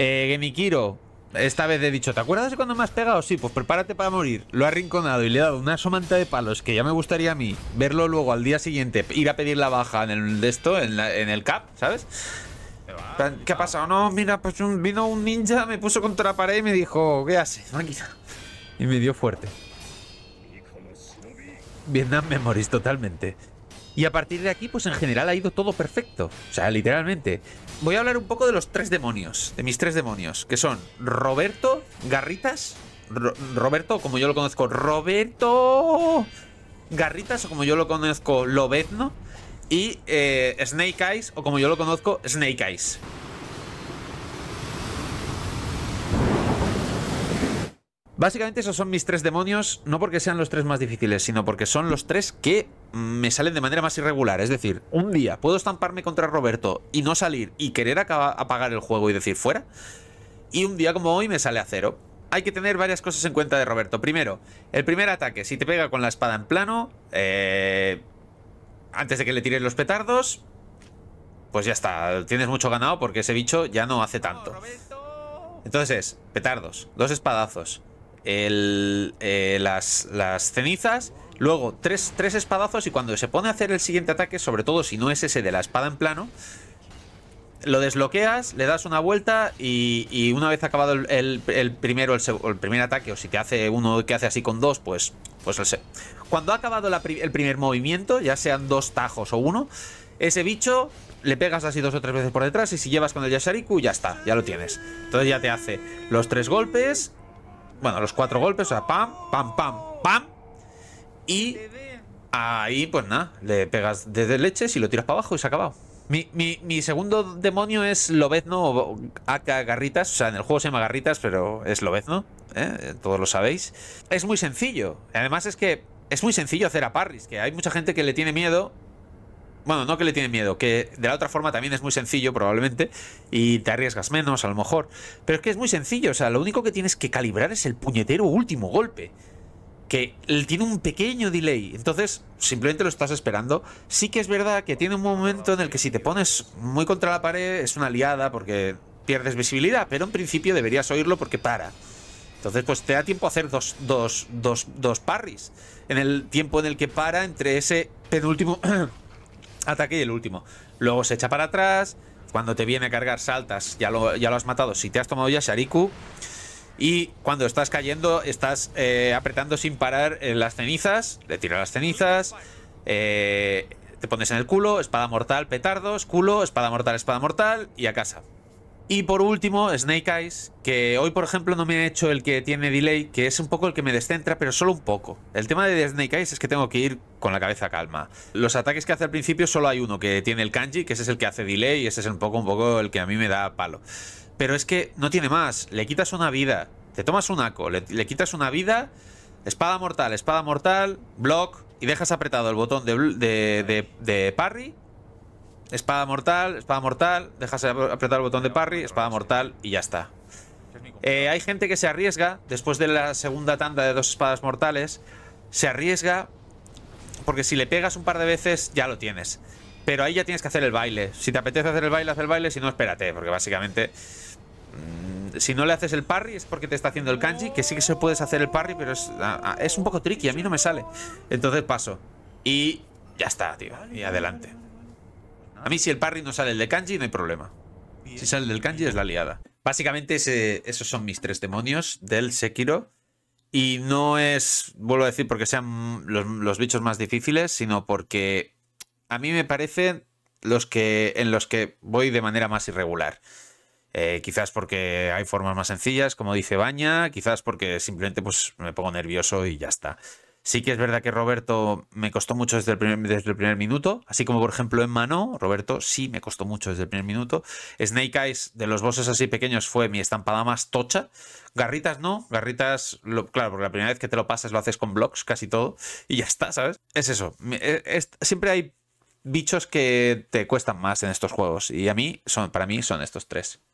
Eh, Genikiro, esta vez he dicho, ¿te acuerdas de cuando me has pegado? Sí, pues prepárate para morir. Lo ha arrinconado y le he dado una somanta de palos que ya me gustaría a mí verlo luego al día siguiente, ir a pedir la baja en el de esto, en, el cap, ¿sabes? ¿Qué ha pasado? No, mira, pues vino un ninja, me puso contra la pared y me dijo, ¿qué haces, Y me dio fuerte. Vietnam morís totalmente. Y a partir de aquí, pues en general ha ido todo perfecto. O sea, literalmente. Voy a hablar un poco de los tres demonios, de mis tres demonios, que son Roberto, Garritas, Roberto, como yo lo conozco, Roberto Garritas, o como yo lo conozco, Lobezno, y eh, Snake Eyes, o como yo lo conozco, Snake Eyes. Básicamente esos son mis tres demonios, no porque sean los tres más difíciles, sino porque son los tres que me salen de manera más irregular. Es decir, un día puedo estamparme contra Roberto y no salir y querer apagar el juego y decir fuera. Y un día como hoy me sale a cero. Hay que tener varias cosas en cuenta de Roberto. Primero, el primer ataque, si te pega con la espada en plano, eh, antes de que le tires los petardos, pues ya está, tienes mucho ganado porque ese bicho ya no hace tanto. Entonces, petardos, dos espadazos, el, eh, las, cenizas, luego tres, tres espadazos y cuando se pone a hacer el siguiente ataque, sobre todo si no es ese de la espada en plano, lo desbloqueas, le das una vuelta y, una vez acabado el, primero, el, primer ataque, o si te hace uno que hace así con dos, pues, pues sé. Cuando ha acabado el primer movimiento, ya sean dos tajos o uno, ese bicho le pegas así dos o tres veces por detrás y si llevas con el Yashariku ya está, ya lo tienes. Entonces ya te hace los tres golpes bueno, los cuatro golpes, o sea, pam, pam, pam, pam. Y ahí, pues nada, le pegas desde leches y lo tiras para abajo y se ha acabado. Mi, mi, segundo demonio es Lobezno Aka Garritas. O sea, en el juego se llama Garritas, pero es Lobezno. ¿eh? Todos lo sabéis. Es muy sencillo. Además es que es muy sencillo hacer a Parris, que hay mucha gente que le tiene miedo bueno, no que le tiene miedo, que de la otra forma también es muy sencillo probablemente y te arriesgas menos a lo mejor. Pero es que es muy sencillo, o sea, lo único que tienes que calibrar es el puñetero último golpe. Que tiene un pequeño delay, entonces simplemente lo estás esperando. Sí que es verdad que tiene un momento en el que si te pones muy contra la pared es una liada porque pierdes visibilidad, pero en principio deberías oírlo porque para. Entonces, pues te da tiempo a hacer dos, dos, dos, dos parries. En el tiempo en el que para entre ese penúltimo ataque y el último. Luego se echa para atrás. Cuando te viene a cargar, saltas. Ya lo, ya lo has matado. Si te has tomado ya Shariku. Y cuando estás cayendo, estás eh, apretando sin parar en eh, las cenizas. Le tira las cenizas. Eh, te pones en el culo. Espada mortal, petardos. Culo, espada mortal, espada mortal. Y a casa. Y por último, Snake Eyes, que hoy por ejemplo no me ha hecho el que tiene delay, que es un poco el que me descentra, pero solo un poco. El tema de Snake Eyes es que tengo que ir con la cabeza calma. Los ataques que hace al principio solo hay uno, que tiene el kanji, que ese es el que hace delay, y ese es un poco, un poco el que a mí me da palo. Pero es que no tiene más, le quitas una vida, te tomas un aco, le, quitas una vida, espada mortal, espada mortal, block, y dejas apretado el botón de parry espada mortal, espada mortal, dejas apretar el botón de parry, espada mortal y ya está. Eh, hay gente que se arriesga, después de la segunda tanda de dos espadas mortales, se arriesga porque si le pegas un par de veces ya lo tienes. Pero ahí ya tienes que hacer el baile. Si te apetece hacer el baile, haz el baile, si no, espérate, porque básicamente... Mm, si no le haces el parry es porque te está haciendo el kanji, que sí que se puedes hacer el parry, pero es, ah, ah, es un poco tricky, a mí no me sale. Entonces paso. Y ya está, tío, y adelante. A mí si el parry no sale el de kanji, no hay problema. Si sale el del kanji es la liada. Básicamente esos son mis tres demonios del Sekiro. Y no es, vuelvo a decir, porque sean los, bichos más difíciles, sino porque a mí me parecen los que, en los que voy de manera más irregular. Eh, quizás porque hay formas más sencillas, como dice Baña, quizás porque simplemente pues, me pongo nervioso y ya está. Sí que es verdad que Roberto me costó mucho desde el primer, desde el primer minuto, así como por ejemplo en Mano, Roberto sí me costó mucho desde el primer minuto. Snake Eyes de los bosses así pequeños fue mi estampada más tocha. Garritas no, garritas, claro, porque la primera vez que te lo pasas lo haces con blocks casi todo y ya está, ¿sabes? Es eso, e, siempre hay bichos que te cuestan más en estos juegos y a mí, son, para mí son estos tres.